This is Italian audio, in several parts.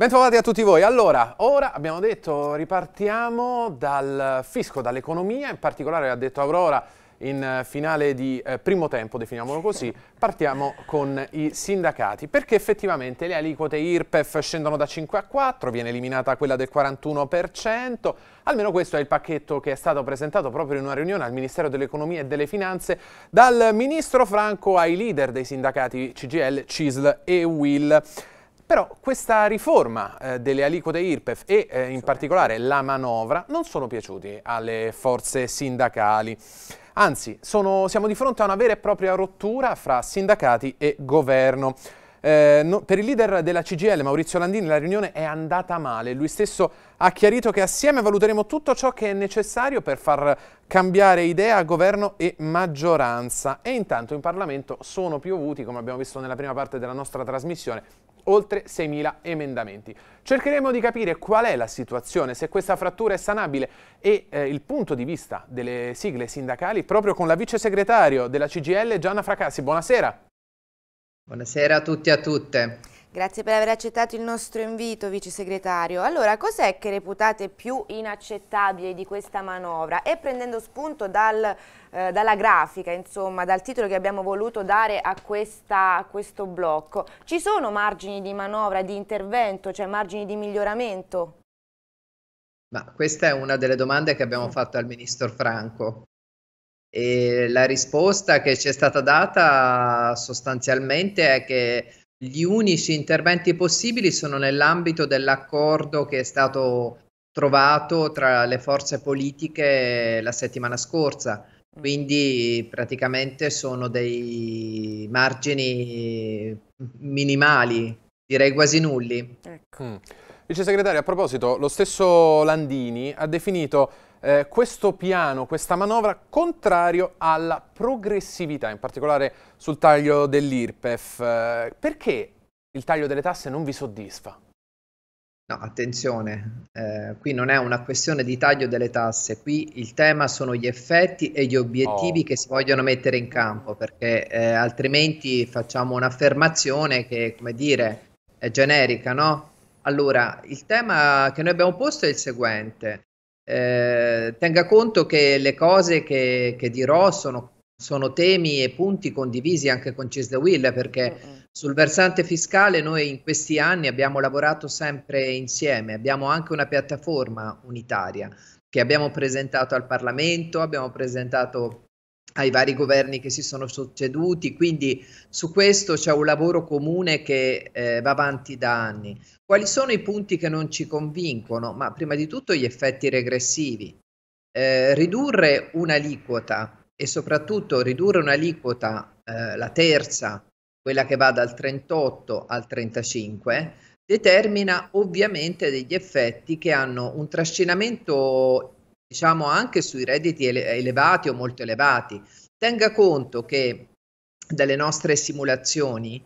Bentrovati a tutti voi. Allora, ora abbiamo detto ripartiamo dal fisco, dall'economia, in particolare ha detto Aurora in eh, finale di eh, primo tempo, definiamolo così, partiamo con i sindacati, perché effettivamente le aliquote IRPEF scendono da 5 a 4, viene eliminata quella del 41%, almeno questo è il pacchetto che è stato presentato proprio in una riunione al Ministero dell'Economia e delle Finanze dal Ministro Franco ai leader dei sindacati CGL, CISL e WIL. Però questa riforma eh, delle aliquote IRPEF e eh, in cioè? particolare la manovra non sono piaciuti alle forze sindacali. Anzi, sono, siamo di fronte a una vera e propria rottura fra sindacati e governo. Eh, no, per il leader della CGL Maurizio Landini la riunione è andata male, lui stesso ha chiarito che assieme valuteremo tutto ciò che è necessario per far cambiare idea a governo e maggioranza e intanto in Parlamento sono piovuti, come abbiamo visto nella prima parte della nostra trasmissione, oltre 6.000 emendamenti. Cercheremo di capire qual è la situazione, se questa frattura è sanabile e eh, il punto di vista delle sigle sindacali proprio con la vice segretario della CGL Gianna Fracassi. Buonasera. Buonasera a tutti e a tutte. Grazie per aver accettato il nostro invito, Vice Segretario. Allora, cos'è che reputate più inaccettabile di questa manovra? E prendendo spunto dal, eh, dalla grafica, insomma, dal titolo che abbiamo voluto dare a, questa, a, questo blocco, ci sono margini di manovra, di intervento, cioè margini di miglioramento? Ma questa è una delle domande che abbiamo mm. fatto al Ministro Franco. E la risposta che ci è stata data sostanzialmente è che gli unici interventi possibili sono nell'ambito dell'accordo che è stato trovato tra le forze politiche la settimana scorsa, mm. quindi praticamente sono dei margini minimali, direi quasi nulli. Ecco. Mm. Vice segretario, a proposito, lo stesso Landini ha definito eh, questo piano, questa manovra contrario alla progressività, in particolare sul taglio dell'IRPEF. Eh, perché il taglio delle tasse non vi soddisfa? No, attenzione, eh, qui non è una questione di taglio delle tasse, qui il tema sono gli effetti e gli obiettivi oh. che si vogliono mettere in campo, perché eh, altrimenti facciamo un'affermazione che, come dire, è generica, no? Allora, il tema che noi abbiamo posto è il seguente. Eh, tenga conto che le cose che, che dirò sono, sono, temi e punti condivisi anche con Cis Will perché mm-hmm. sul versante fiscale noi in questi anni abbiamo lavorato sempre insieme, abbiamo anche una piattaforma unitaria che abbiamo presentato al Parlamento, abbiamo presentato ai vari governi che si sono succeduti, quindi su questo c'è un lavoro comune che eh, va avanti da anni. Quali sono i punti che non ci convincono? Ma prima di tutto gli effetti regressivi. Eh, ridurre un'aliquota e soprattutto ridurre un'aliquota, eh, la terza, quella che va dal 38 al 35, determina ovviamente degli effetti che hanno un trascinamento diciamo anche sui redditi ele- elevati o molto elevati. Tenga conto che dalle nostre simulazioni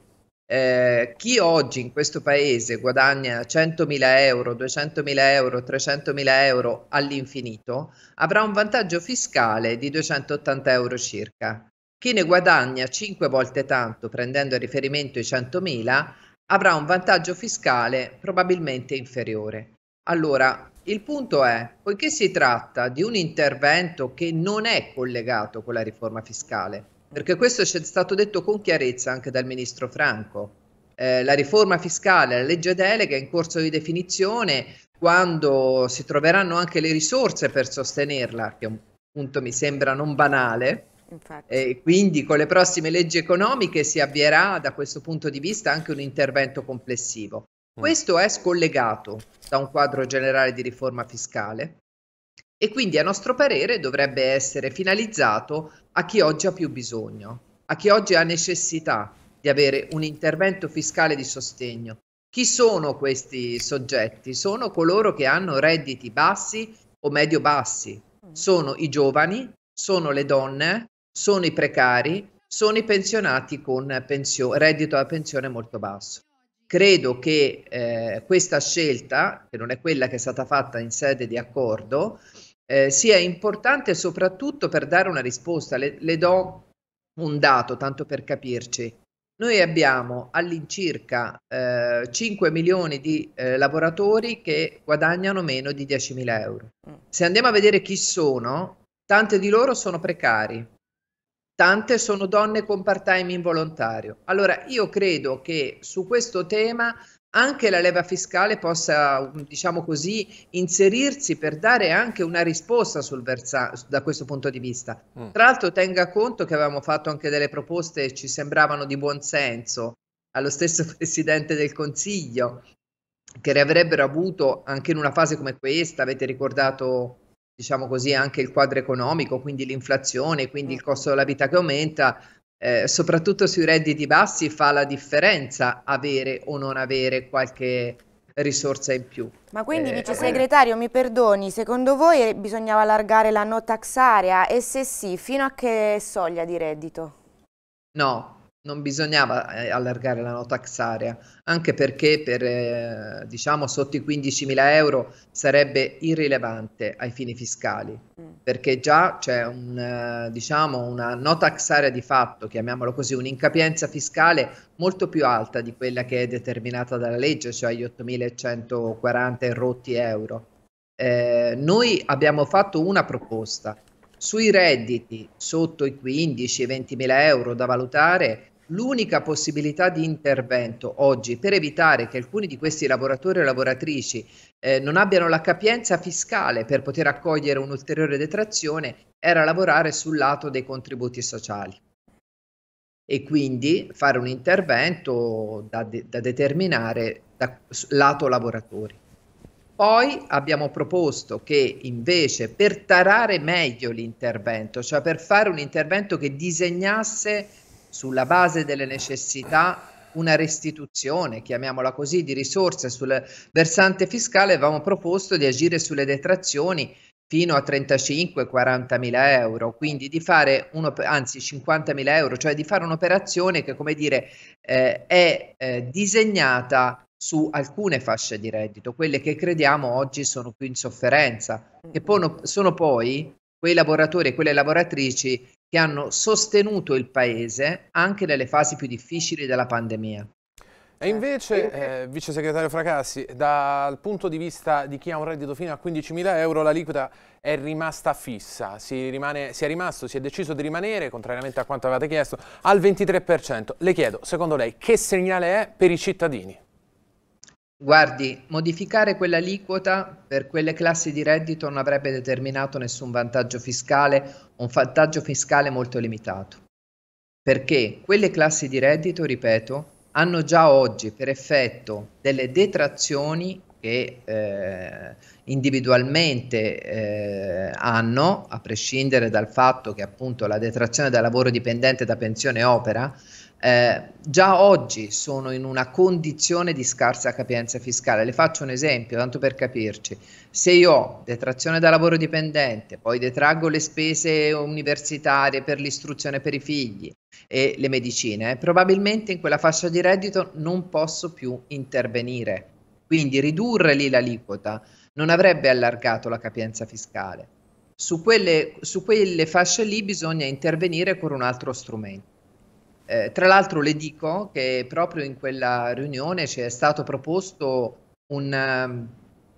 eh, chi oggi in questo paese guadagna 100.000 euro, 200.000 euro, 300.000 euro all'infinito avrà un vantaggio fiscale di 280 euro circa. Chi ne guadagna 5 volte tanto prendendo a riferimento i 100.000 avrà un vantaggio fiscale probabilmente inferiore. Allora, il punto è, poiché si tratta di un intervento che non è collegato con la riforma fiscale, perché questo ci è stato detto con chiarezza anche dal ministro Franco, eh, la riforma fiscale, la legge delega è in corso di definizione, quando si troveranno anche le risorse per sostenerla, che è un appunto mi sembra non banale, e quindi con le prossime leggi economiche si avvierà da questo punto di vista anche un intervento complessivo. Mm. Questo è scollegato da un quadro generale di riforma fiscale e quindi a nostro parere dovrebbe essere finalizzato a chi oggi ha più bisogno, a chi oggi ha necessità di avere un intervento fiscale di sostegno. Chi sono questi soggetti? Sono coloro che hanno redditi bassi o medio-bassi, mm. sono i giovani, sono le donne, sono i precari, sono i pensionati con pensio- reddito da pensione molto basso. Credo che eh, questa scelta, che non è quella che è stata fatta in sede di accordo, eh, sia importante soprattutto per dare una risposta. Le, le do un dato, tanto per capirci. Noi abbiamo all'incirca eh, 5 milioni di eh, lavoratori che guadagnano meno di 10.000 euro. Mm. Se andiamo a vedere chi sono, tante di loro sono precari, restante sono donne con part-time involontario. Allora io credo che su questo tema anche la leva fiscale possa, diciamo così, inserirsi per dare anche una risposta versa- da questo punto di vista. Mm. Tra l'altro tenga conto che avevamo fatto anche delle proposte che ci sembravano di buon senso allo stesso Presidente del Consiglio, che ne avrebbero avuto anche in una fase come questa, avete ricordato diciamo così, anche il quadro economico, quindi l'inflazione, quindi il mm. costo della vita che aumenta, eh, soprattutto sui redditi bassi fa la differenza avere o non avere qualche risorsa in più. Ma quindi eh, vice eh. segretario, eh. mi perdoni, secondo voi bisognava allargare la no tax area e se sì, fino a che soglia di reddito? No, non bisognava eh, allargare la no tax area, anche perché per eh, diciamo sotto i 15.000 euro sarebbe irrilevante ai fini fiscali, mm. perché già c'è un, eh, diciamo, una no tax area di fatto, chiamiamolo così, un'incapienza fiscale molto più alta di quella che è determinata dalla legge, cioè gli 8.140 rotti euro. Eh, noi abbiamo fatto una proposta sui redditi sotto i 15-20 mila euro da valutare l'unica possibilità di intervento oggi per evitare che alcuni di questi lavoratori e lavoratrici eh, non abbiano la capienza fiscale per poter accogliere un'ulteriore detrazione era lavorare sul lato dei contributi sociali e quindi fare un intervento da, de- da determinare da lato lavoratori. Poi abbiamo proposto che invece per tarare meglio l'intervento, cioè per fare un intervento che disegnasse sulla base delle necessità una restituzione, chiamiamola così, di risorse sul versante fiscale, avevamo proposto di agire sulle detrazioni fino a 35-40 mila euro, quindi di fare, uno, anzi 50 mila euro, cioè di fare un'operazione che, come dire, eh, è eh, disegnata su alcune fasce di reddito, quelle che crediamo oggi sono più in sofferenza, che sono poi quei lavoratori e quelle lavoratrici che hanno sostenuto il Paese anche nelle fasi più difficili della pandemia. E invece, ecco. eh, vice segretario Fracassi, dal punto di vista di chi ha un reddito fino a 15.000 euro, la liquida è rimasta fissa, si, rimane, si, è rimasto, si è deciso di rimanere, contrariamente a quanto avevate chiesto, al 23%. Le chiedo, secondo lei, che segnale è per i cittadini? Guardi, modificare quell'aliquota per quelle classi di reddito non avrebbe determinato nessun vantaggio fiscale un vantaggio fiscale molto limitato. Perché quelle classi di reddito, ripeto, hanno già oggi per effetto delle detrazioni che eh, individualmente eh, hanno, a prescindere dal fatto che appunto la detrazione da lavoro dipendente da pensione opera, eh, già oggi sono in una condizione di scarsa capienza fiscale. Le faccio un esempio, tanto per capirci. Se io ho detrazione da lavoro dipendente, poi detraggo le spese universitarie per l'istruzione per i figli e le medicine, eh, probabilmente in quella fascia di reddito non posso più intervenire. Quindi ridurre lì l'aliquota non avrebbe allargato la capienza fiscale. Su quelle, su quelle fasce lì bisogna intervenire con un altro strumento. Eh, tra l'altro le dico che proprio in quella riunione ci è stato proposto un um,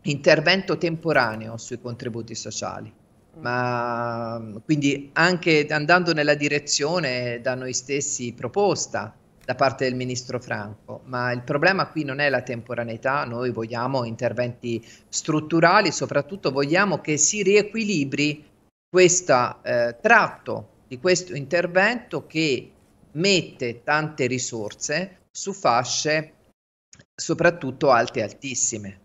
intervento temporaneo sui contributi sociali, mm. ma quindi anche andando nella direzione da noi stessi proposta da parte del ministro Franco, ma il problema qui non è la temporaneità, noi vogliamo interventi strutturali, soprattutto vogliamo che si riequilibri questo eh, tratto di questo intervento che mette tante risorse su fasce soprattutto alte e altissime.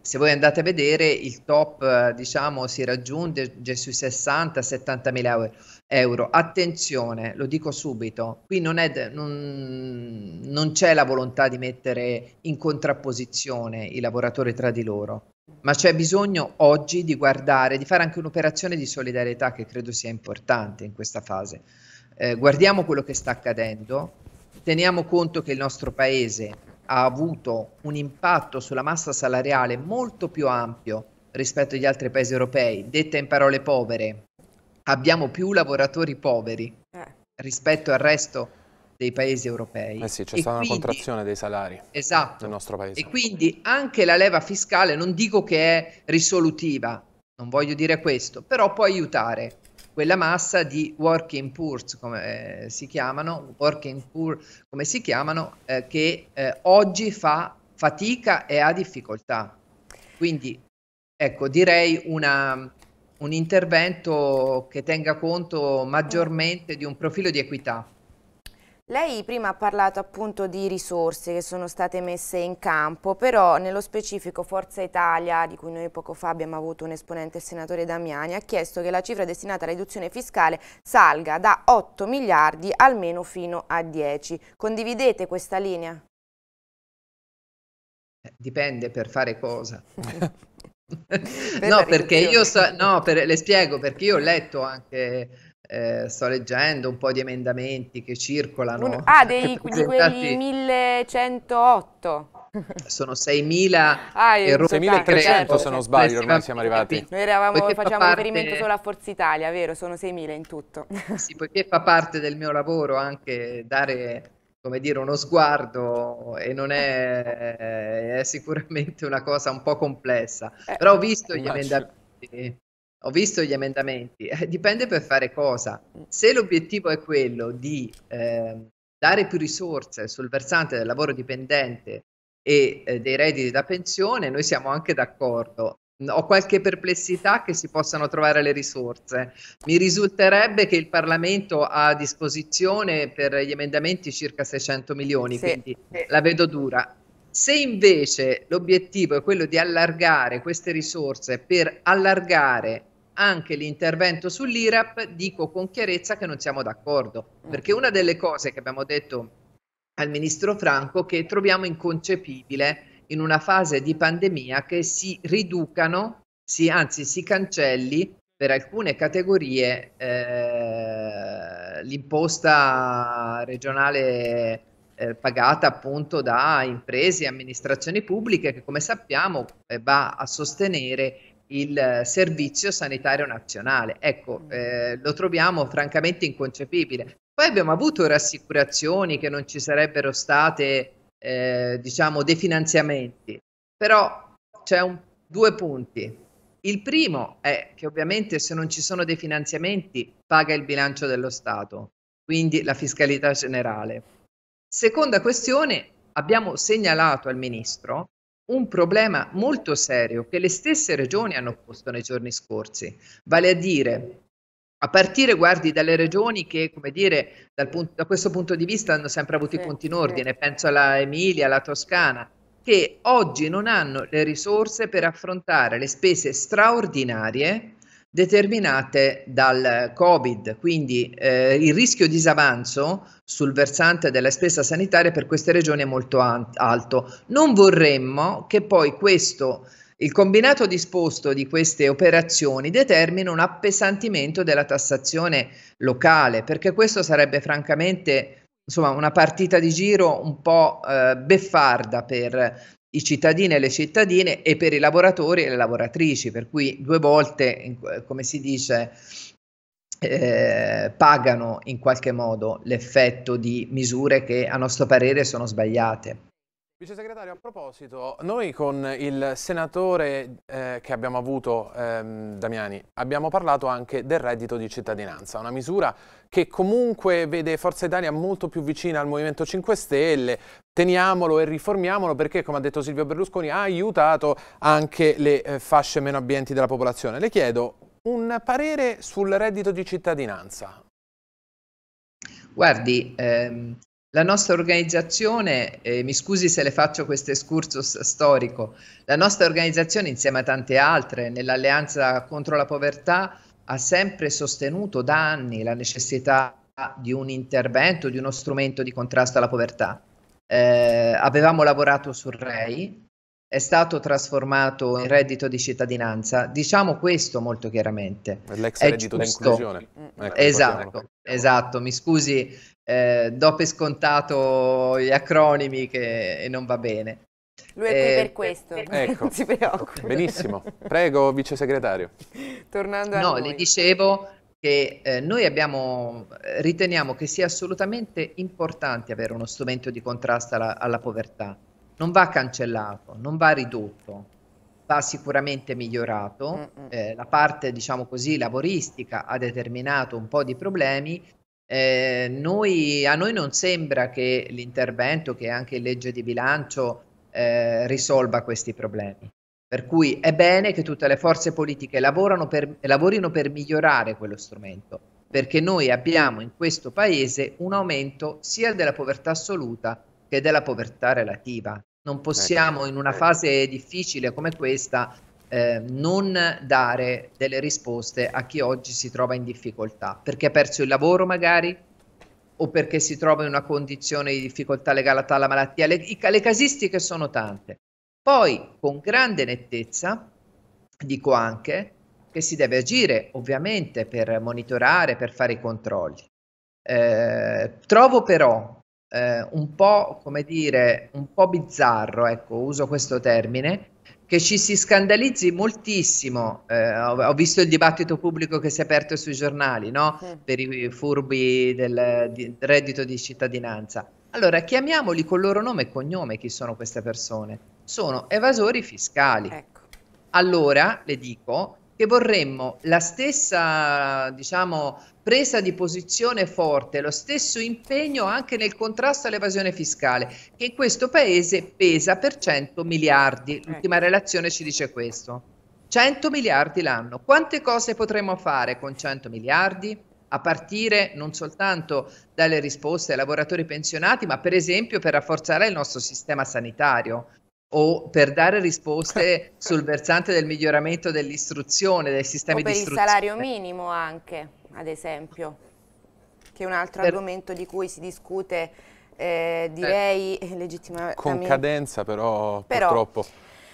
Se voi andate a vedere il top, eh, diciamo, si raggiunge sui 60-70 mila euro. euro. Attenzione, lo dico subito, qui non, è, non, non c'è la volontà di mettere in contrapposizione i lavoratori tra di loro, ma c'è bisogno oggi di guardare, di fare anche un'operazione di solidarietà che credo sia importante in questa fase eh, guardiamo quello che sta accadendo, teniamo conto che il nostro paese ha avuto un impatto sulla massa salariale molto più ampio rispetto agli altri paesi europei. Detta in parole povere, abbiamo più lavoratori poveri eh. rispetto al resto dei paesi europei. Eh sì, c'è e stata quindi, una contrazione dei salari esatto, nel nostro paese. E quindi anche la leva fiscale non dico che è risolutiva, non voglio dire questo, però può aiutare quella massa di working poor, come eh, si chiamano, working poor, come si chiamano eh, che eh, oggi fa fatica e ha difficoltà. Quindi ecco, direi una, un intervento che tenga conto maggiormente di un profilo di equità. Lei prima ha parlato appunto di risorse che sono state messe in campo, però nello specifico Forza Italia, di cui noi poco fa abbiamo avuto un esponente, il senatore Damiani, ha chiesto che la cifra destinata alla riduzione fiscale salga da 8 miliardi almeno fino a 10. Condividete questa linea? Eh, dipende per fare cosa. per no, perché io so, no, per, le spiego perché io ho letto anche eh, sto leggendo un po' di emendamenti che circolano. Un, ah, dei, di quelli 1108. Sono 6.000 ah, e 6.300 se non certo. sbaglio, ormai siamo arrivati. Noi eravamo, facciamo parte... riferimento solo a Forza Italia, vero? Sono 6.000 in tutto. Sì, poiché fa parte del mio lavoro anche dare come dire, uno sguardo e non è, è, sicuramente una cosa un po' complessa. Eh. Però ho visto gli emendamenti ho visto gli emendamenti, eh, dipende per fare cosa. Se l'obiettivo è quello di eh, dare più risorse sul versante del lavoro dipendente e eh, dei redditi da pensione, noi siamo anche d'accordo. Ho qualche perplessità che si possano trovare le risorse. Mi risulterebbe che il Parlamento ha a disposizione per gli emendamenti circa 600 milioni, sì. quindi la vedo dura. Se invece l'obiettivo è quello di allargare queste risorse per allargare anche l'intervento sull'IRAP, dico con chiarezza che non siamo d'accordo, perché una delle cose che abbiamo detto al ministro Franco che troviamo inconcepibile in una fase di pandemia che si riducano, si, anzi si cancelli per alcune categorie eh, l'imposta regionale eh, pagata appunto da imprese e amministrazioni pubbliche che come sappiamo eh, va a sostenere il eh, servizio sanitario nazionale. Ecco, mm. eh, lo troviamo francamente inconcepibile. Poi abbiamo avuto rassicurazioni che non ci sarebbero state, eh, diciamo, dei finanziamenti, però c'è un, due punti. Il primo è che ovviamente se non ci sono dei finanziamenti paga il bilancio dello Stato, quindi la fiscalità generale. Seconda questione, abbiamo segnalato al Ministro un problema molto serio che le stesse regioni hanno posto nei giorni scorsi, vale a dire a partire guardi dalle regioni che, come dire, punto, da questo punto di vista hanno sempre avuto sì, i punti in ordine, sì. penso alla Emilia, alla Toscana, che oggi non hanno le risorse per affrontare le spese straordinarie determinate dal Covid, quindi eh, il rischio di disavanzo sul versante della spesa sanitaria per queste regioni è molto alto. Non vorremmo che poi questo il combinato disposto di queste operazioni determina un appesantimento della tassazione locale, perché questo sarebbe francamente insomma, una partita di giro un po' eh, beffarda per i cittadini e le cittadine e per i lavoratori e le lavoratrici, per cui due volte, come si dice, eh, pagano in qualche modo l'effetto di misure che a nostro parere sono sbagliate. Vice segretario, a proposito, noi con il senatore eh, che abbiamo avuto, ehm, Damiani, abbiamo parlato anche del reddito di cittadinanza, una misura che comunque vede Forza Italia molto più vicina al Movimento 5 Stelle, teniamolo e riformiamolo perché, come ha detto Silvio Berlusconi, ha aiutato anche le eh, fasce meno abbienti della popolazione. Le chiedo un parere sul reddito di cittadinanza. Guardi, ehm, la nostra organizzazione, eh, mi scusi se le faccio questo escursus storico, la nostra organizzazione insieme a tante altre nell'alleanza contro la povertà ha sempre sostenuto da anni la necessità di un intervento, di uno strumento di contrasto alla povertà. Eh, avevamo lavorato sul REI, è stato trasformato in reddito di cittadinanza. Diciamo questo molto chiaramente. L'ex è reddito giusto. di inclusione. Ecco, esatto, esatto, mi scusi eh, do per scontato gli acronimi che, e non va bene. Lui è qui eh, per questo, ecco. non si preoccupi. Benissimo, prego vice segretario. Tornando a No, noi. le dicevo che eh, noi abbiamo, eh, riteniamo che sia assolutamente importante avere uno strumento di contrasto alla, alla povertà. Non va cancellato, non va ridotto, va sicuramente migliorato. Eh, la parte, diciamo così, lavoristica ha determinato un po' di problemi, eh, noi, a noi non sembra che l'intervento, che anche in legge di bilancio, eh, risolva questi problemi. Per cui è bene che tutte le forze politiche per, lavorino per migliorare quello strumento, perché noi abbiamo in questo Paese un aumento sia della povertà assoluta che della povertà relativa. Non ecco. possiamo in una fase difficile come questa eh, non dare delle risposte a chi oggi si trova in difficoltà, perché ha perso il lavoro magari o perché si trova in una condizione di difficoltà legata alla malattia. Le, le casistiche sono tante. Poi, con grande nettezza, dico anche che si deve agire ovviamente per monitorare, per fare i controlli. Eh, trovo però eh, un po', come dire, un po' bizzarro, ecco, uso questo termine, che ci si scandalizzi moltissimo. Eh, ho, ho, visto il dibattito pubblico che si è aperto sui giornali no? sì. per i furbi del di, reddito di cittadinanza. Allora chiamiamoli con loro nome e cognome chi sono queste persone. Sono evasori fiscali. Ecco. Allora le dico che vorremmo la stessa, diciamo, presa di posizione forte, lo stesso impegno anche nel contrasto all'evasione fiscale, che in questo paese pesa per 100 miliardi. Eh. L'ultima relazione ci dice questo. 100 miliardi l'anno. Quante cose potremmo fare con 100 miliardi? a partire non soltanto dalle risposte ai lavoratori pensionati, ma per esempio per rafforzare il nostro sistema sanitario o per dare risposte sul versante del miglioramento dell'istruzione, dei sistemi o per di istruzione. il salario minimo anche, ad esempio, che è un altro per... argomento di cui si discute eh, direi eh. legittimamente. Con cadenza però, però purtroppo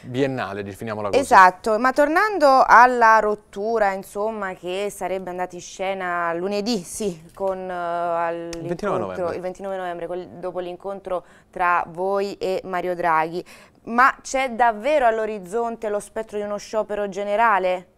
biennale, definiamola così. Esatto, ma tornando alla rottura insomma, che sarebbe andata in scena lunedì, sì, con, uh, il, 29 novembre. il 29 novembre, col, dopo l'incontro tra voi e Mario Draghi, ma c'è davvero all'orizzonte lo spettro di uno sciopero generale?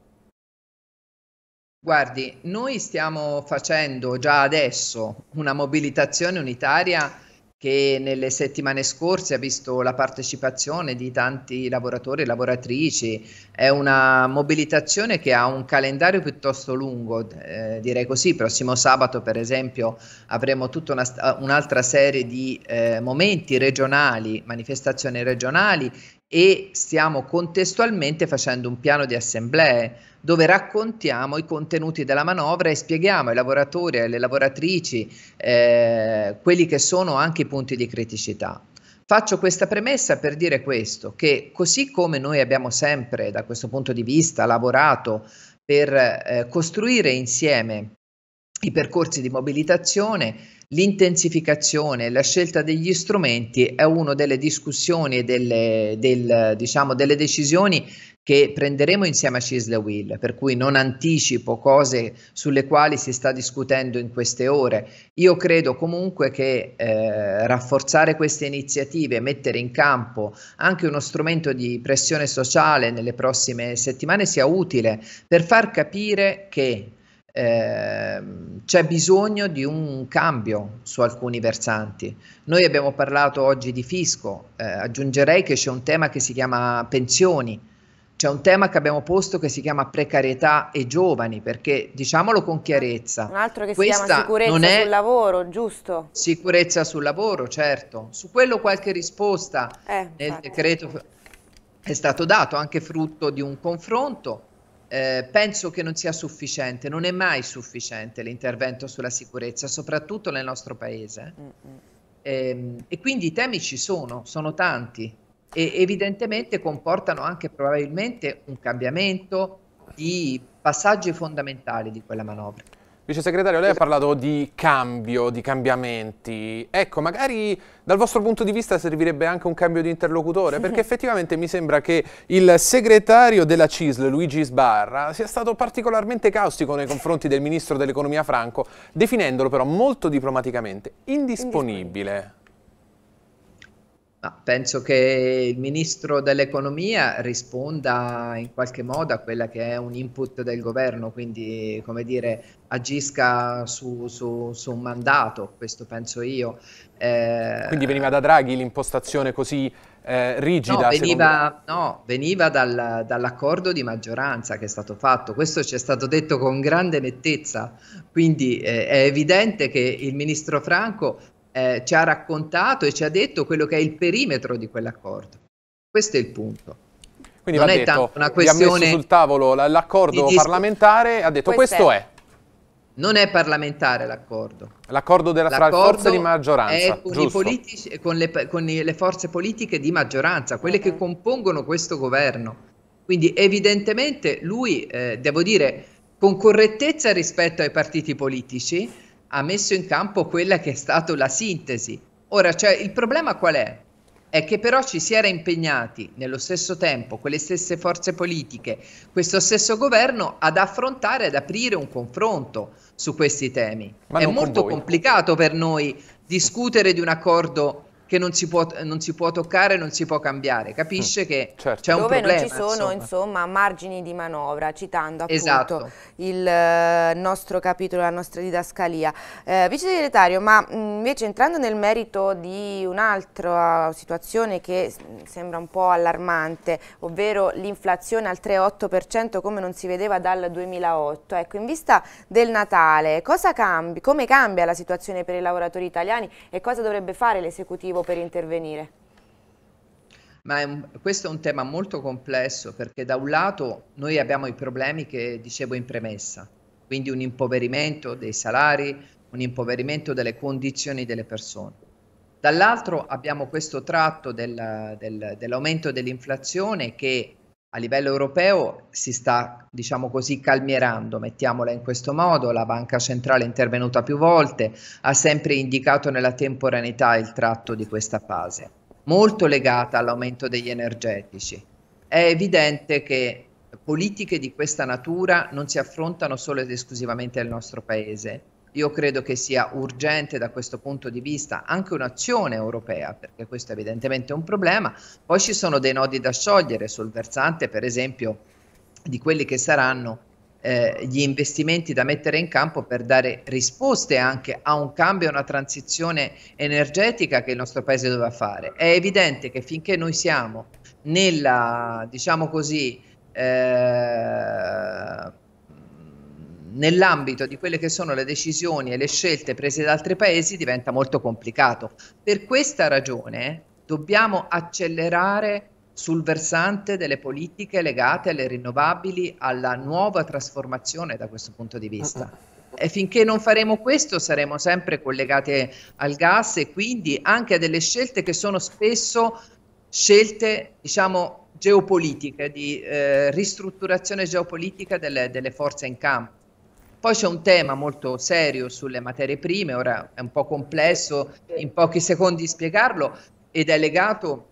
Guardi, noi stiamo facendo già adesso una mobilitazione unitaria che nelle settimane scorse ha visto la partecipazione di tanti lavoratori e lavoratrici. È una mobilitazione che ha un calendario piuttosto lungo, eh, direi così. Prossimo sabato, per esempio, avremo tutta una, uh, un'altra serie di eh, momenti regionali, manifestazioni regionali e stiamo contestualmente facendo un piano di assemblee dove raccontiamo i contenuti della manovra e spieghiamo ai lavoratori e alle lavoratrici eh, quelli che sono anche i punti di criticità. Faccio questa premessa per dire questo, che così come noi abbiamo sempre da questo punto di vista lavorato per eh, costruire insieme i percorsi di mobilitazione, l'intensificazione, la scelta degli strumenti è una delle discussioni e delle, del, diciamo, delle decisioni che prenderemo insieme a Cisle Will, per cui non anticipo cose sulle quali si sta discutendo in queste ore. Io credo comunque che eh, rafforzare queste iniziative, mettere in campo anche uno strumento di pressione sociale nelle prossime settimane sia utile per far capire che Ehm, c'è bisogno di un cambio su alcuni versanti. Noi abbiamo parlato oggi di fisco, eh, aggiungerei che c'è un tema che si chiama pensioni, c'è un tema che abbiamo posto che si chiama precarietà e giovani, perché diciamolo con chiarezza. Un altro che si chiama sicurezza sul lavoro, giusto? Sicurezza sul lavoro, certo. Su quello qualche risposta eh, nel infatti. decreto è stato dato anche frutto di un confronto eh, penso che non sia sufficiente, non è mai sufficiente l'intervento sulla sicurezza, soprattutto nel nostro paese. Mm, mm. E, ehm, e quindi i temi ci sono, sono tanti e evidentemente comportano anche probabilmente un cambiamento di passaggi fondamentali di quella manovra. Vice segretario, lei ha parlato di cambio, di cambiamenti. Ecco, magari dal vostro punto di vista servirebbe anche un cambio di interlocutore, perché effettivamente mi sembra che il segretario della CISL, Luigi Sbarra, sia stato particolarmente caustico nei confronti del ministro dell'economia Franco, definendolo però molto diplomaticamente indisponibile. indisponibile. Ah, penso che il ministro dell'economia risponda in qualche modo a quella che è un input del governo, quindi come dire, agisca su, su, su un mandato, questo penso io. Eh, quindi veniva da Draghi l'impostazione così eh, rigida? No, veniva, secondo... no, veniva dal, dall'accordo di maggioranza che è stato fatto, questo ci è stato detto con grande nettezza, quindi eh, è evidente che il ministro Franco eh, ci ha raccontato e ci ha detto quello che è il perimetro di quell'accordo. Questo è il punto. Quindi non è detto, tanto una questione... ha messo sul tavolo l'accordo parlamentare, ha detto questo, questo è. è. Non è parlamentare l'accordo. L'accordo della forza di maggioranza. Con, politici, con, le, con, le, forze politiche di maggioranza, quelle che mm-hmm. compongono questo governo. Quindi evidentemente lui, eh, devo dire, con correttezza rispetto ai partiti politici, ha messo in campo quella che è stata la sintesi. Ora, cioè, il problema qual è? È che però ci si era impegnati nello stesso tempo, quelle stesse forze politiche, questo stesso governo ad affrontare, ad aprire un confronto su questi temi. Ma è molto complicato per noi discutere di un accordo che non si, può, non si può toccare, non si può cambiare, capisce mm. che certo. c'è un Dove problema. Dove non ci sono insomma. insomma. margini di manovra, citando appunto esatto. il eh, nostro capitolo, la nostra didascalia. Eh, Vice segretario, ma mm, invece entrando nel merito di un'altra situazione che mm, sembra un po' allarmante, ovvero l'inflazione al 3,8% come non si vedeva dal 2008, ecco in vista del Natale cosa cambi, come cambia la situazione per i lavoratori italiani e cosa dovrebbe fare l'esecutivo? motivo per intervenire? Ma è un, questo è un tema molto complesso perché da un lato noi abbiamo i problemi che dicevo in premessa, quindi un impoverimento dei salari, un impoverimento delle condizioni delle persone. Dall'altro abbiamo questo tratto del, del, dell'aumento dell'inflazione che a livello europeo si sta, diciamo così, calmierando, mettiamola in questo modo, la Banca Centrale è intervenuta più volte, ha sempre indicato nella temporaneità il tratto di questa fase, molto legata all'aumento degli energetici. È evidente che politiche di questa natura non si affrontano solo ed esclusivamente nel nostro Paese, io credo che sia urgente da questo punto di vista anche un'azione europea, perché questo è evidentemente un problema. Poi ci sono dei nodi da sciogliere sul versante, per esempio, di quelli che saranno eh, gli investimenti da mettere in campo per dare risposte anche a un cambio, a una transizione energetica che il nostro paese doveva fare. È evidente che finché noi siamo nella, diciamo così, eh, nell'ambito di quelle che sono le decisioni e le scelte prese da altri paesi diventa molto complicato. Per questa ragione dobbiamo accelerare sul versante delle politiche legate alle rinnovabili, alla nuova trasformazione da questo punto di vista. E finché non faremo questo saremo sempre collegati al gas e quindi anche a delle scelte che sono spesso scelte, diciamo, geopolitiche, di eh, ristrutturazione geopolitica delle, delle forze in campo. Poi c'è un tema molto serio sulle materie prime, ora è un po' complesso in pochi secondi spiegarlo, ed è legato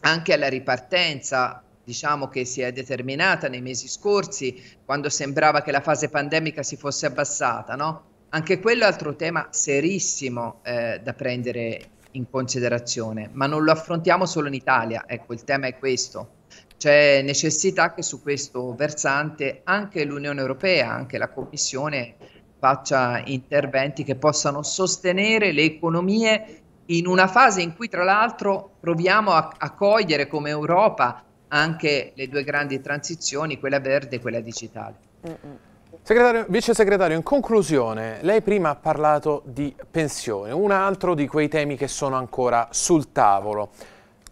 anche alla ripartenza diciamo che si è determinata nei mesi scorsi, quando sembrava che la fase pandemica si fosse abbassata, no? Anche quello è altro tema serissimo eh, da prendere in considerazione, ma non lo affrontiamo solo in Italia, ecco, il tema è questo. C'è necessità che su questo versante anche l'Unione Europea, anche la Commissione faccia interventi che possano sostenere le economie in una fase in cui tra l'altro proviamo a, a cogliere come Europa anche le due grandi transizioni, quella verde e quella digitale. Segretario, Vice segretario, in conclusione, lei prima ha parlato di pensione, un altro di quei temi che sono ancora sul tavolo.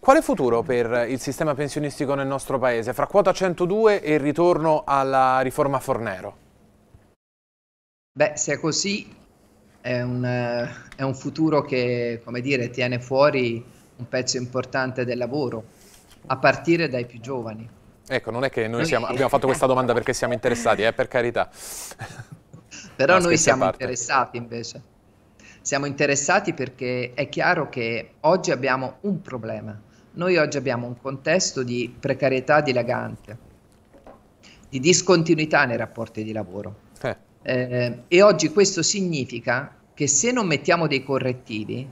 Quale futuro per il sistema pensionistico nel nostro Paese fra quota 102 e il ritorno alla riforma Fornero? Beh, se è così è un, è un futuro che, come dire, tiene fuori un pezzo importante del lavoro, a partire dai più giovani. Ecco, non è che noi siamo, abbiamo fatto questa domanda perché siamo interessati, eh, per carità. Però noi siamo interessati invece. Siamo interessati perché è chiaro che oggi abbiamo un problema noi oggi abbiamo un contesto di precarietà dilagante, di discontinuità nei rapporti di lavoro. Eh. Eh, e oggi questo significa che se non mettiamo dei correttivi,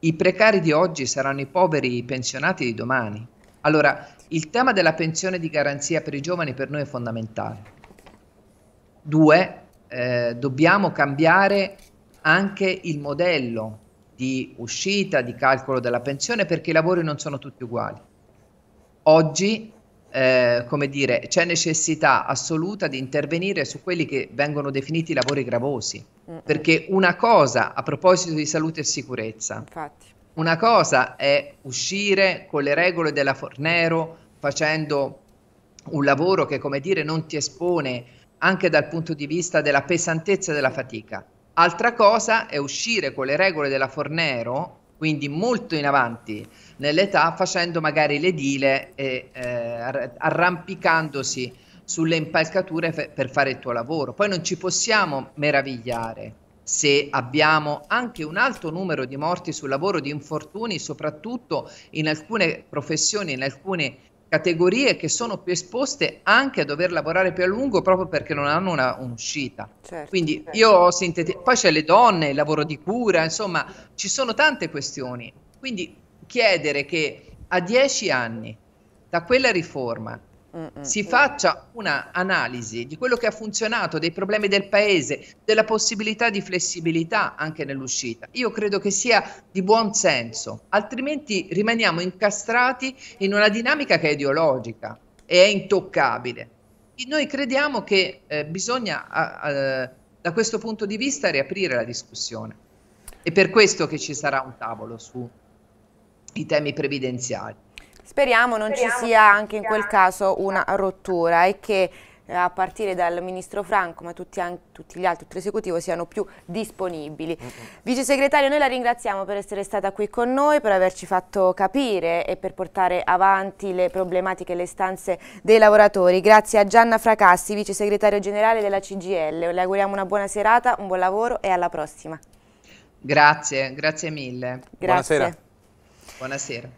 i precari di oggi saranno i poveri pensionati di domani. Allora, il tema della pensione di garanzia per i giovani per noi è fondamentale. Due, eh, dobbiamo cambiare anche il modello di uscita, di calcolo della pensione, perché i lavori non sono tutti uguali. Oggi, eh, come dire, c'è necessità assoluta di intervenire su quelli che vengono definiti lavori gravosi, mm, mm. perché una cosa, a proposito di salute e sicurezza, Infatti. una cosa è uscire con le regole della Fornero facendo un lavoro che, come dire, non ti espone anche dal punto di vista della pesantezza della fatica. Altra cosa è uscire con le regole della Fornero, quindi molto in avanti nell'età, facendo magari le dile e eh, arrampicandosi sulle impalcature fe- per fare il tuo lavoro. Poi non ci possiamo meravigliare se abbiamo anche un alto numero di morti sul lavoro, di infortuni, soprattutto in alcune professioni, in alcune categorie che sono più esposte anche a dover lavorare più a lungo proprio perché non hanno una, un'uscita. Certo, Quindi certo. io ho sintetizzato, poi c'è le donne, il lavoro di cura, insomma ci sono tante questioni. Quindi chiedere che a dieci anni da quella riforma si faccia un'analisi di quello che ha funzionato, dei problemi del paese, della possibilità di flessibilità anche nell'uscita. Io credo che sia di buon senso, altrimenti rimaniamo incastrati in una dinamica che è ideologica e è intoccabile. E noi crediamo che eh, bisogna a, a, da questo punto di vista riaprire la discussione. È per questo che ci sarà un tavolo sui temi previdenziali. Speriamo non Speriamo ci sia anche in quel caso una rottura e che eh, a partire dal ministro Franco, ma tutti, anche, tutti gli altri, tutto l'esecutivo, siano più disponibili. Vice segretario, noi la ringraziamo per essere stata qui con noi, per averci fatto capire e per portare avanti le problematiche e le stanze dei lavoratori. Grazie a Gianna Fracassi, vice segretario generale della CGL. Le auguriamo una buona serata, un buon lavoro e alla prossima. Grazie, grazie mille. Grazie. Buonasera. Buonasera.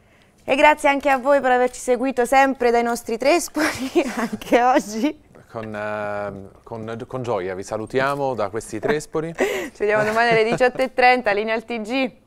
E grazie anche a voi per averci seguito sempre dai nostri trespoli, anche oggi. Con, uh, con, con gioia vi salutiamo da questi trespoli. Ci vediamo domani alle 18.30, linea al TG.